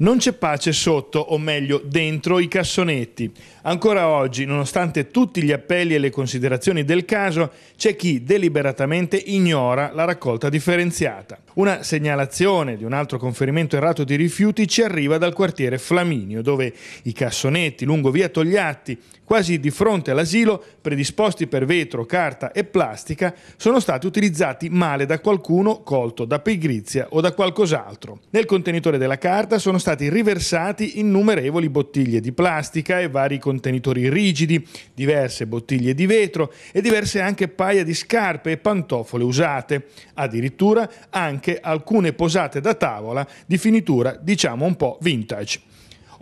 Non c'è pace sotto, o meglio dentro, i cassonetti. Ancora oggi, nonostante tutti gli appelli e le considerazioni del caso, c'è chi deliberatamente ignora la raccolta differenziata. Una segnalazione di un altro conferimento errato di rifiuti ci arriva dal quartiere Flaminio, dove i cassonetti lungo via Togliatti, quasi di fronte all'asilo, predisposti per vetro, carta e plastica, sono stati utilizzati male da qualcuno colto da pigrizia o da qualcos'altro. Nel contenitore della carta sono stati riversati innumerevoli bottiglie di plastica e vari contenitori rigidi, diverse bottiglie di vetro e diverse anche paia di scarpe e pantofole usate, addirittura anche anche alcune posate da tavola di finitura diciamo un po' vintage.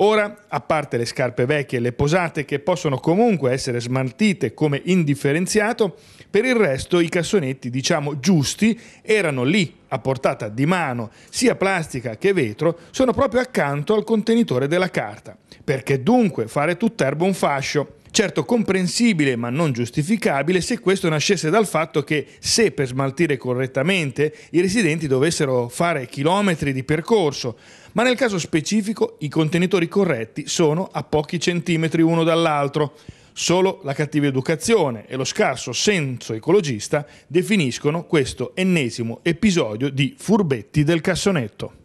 Ora, a parte le scarpe vecchie e le posate che possono comunque essere smaltite come indifferenziato, per il resto i cassonetti, diciamo giusti, erano lì, a portata di mano, sia plastica che vetro, sono proprio accanto al contenitore della carta. Perché dunque fare tutt'erba un fascio? certo comprensibile ma non giustificabile se questo nascesse dal fatto che se per smaltire correttamente i residenti dovessero fare chilometri di percorso, ma nel caso specifico i contenitori corretti sono a pochi centimetri uno dall'altro. Solo la cattiva educazione e lo scarso senso ecologista definiscono questo ennesimo episodio di furbetti del cassonetto.